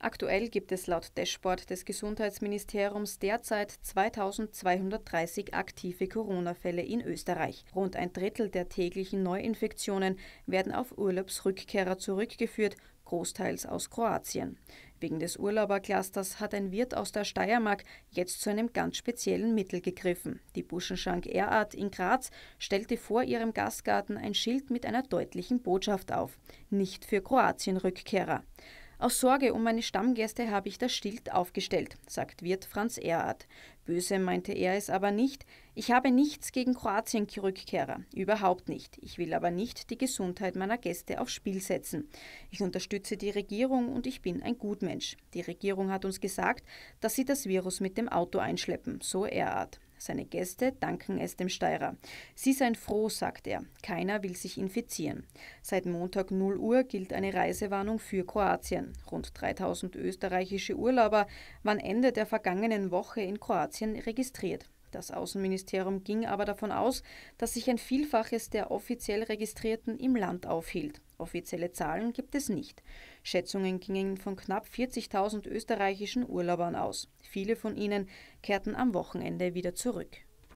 Aktuell gibt es laut Dashboard des Gesundheitsministeriums derzeit 2230 aktive Corona-Fälle in Österreich. Rund ein Drittel der täglichen Neuinfektionen werden auf Urlaubsrückkehrer zurückgeführt, großteils aus Kroatien. Wegen des Urlauberclusters hat ein Wirt aus der Steiermark jetzt zu einem ganz speziellen Mittel gegriffen. Die Buschenschank Erart in Graz stellte vor ihrem Gastgarten ein Schild mit einer deutlichen Botschaft auf: Nicht für Kroatien-Rückkehrer. Aus Sorge um meine Stammgäste habe ich das Schild aufgestellt, sagt Wirt Franz Erhard. Böse meinte er es aber nicht. Ich habe nichts gegen Kroatien-Rückkehrer, überhaupt nicht. Ich will aber nicht die Gesundheit meiner Gäste aufs Spiel setzen. Ich unterstütze die Regierung und ich bin ein Gutmensch. Die Regierung hat uns gesagt, dass sie das Virus mit dem Auto einschleppen, so Erhard. Seine Gäste danken es dem Steirer. Sie seien froh, sagt er. Keiner will sich infizieren. Seit Montag 0 Uhr gilt eine Reisewarnung für Kroatien. Rund 3000 österreichische Urlauber waren Ende der vergangenen Woche in Kroatien registriert. Das Außenministerium ging aber davon aus, dass sich ein Vielfaches der offiziell Registrierten im Land aufhielt. Offizielle Zahlen gibt es nicht. Schätzungen gingen von knapp 40.000 österreichischen Urlaubern aus. Viele von ihnen kehrten am Wochenende wieder zurück.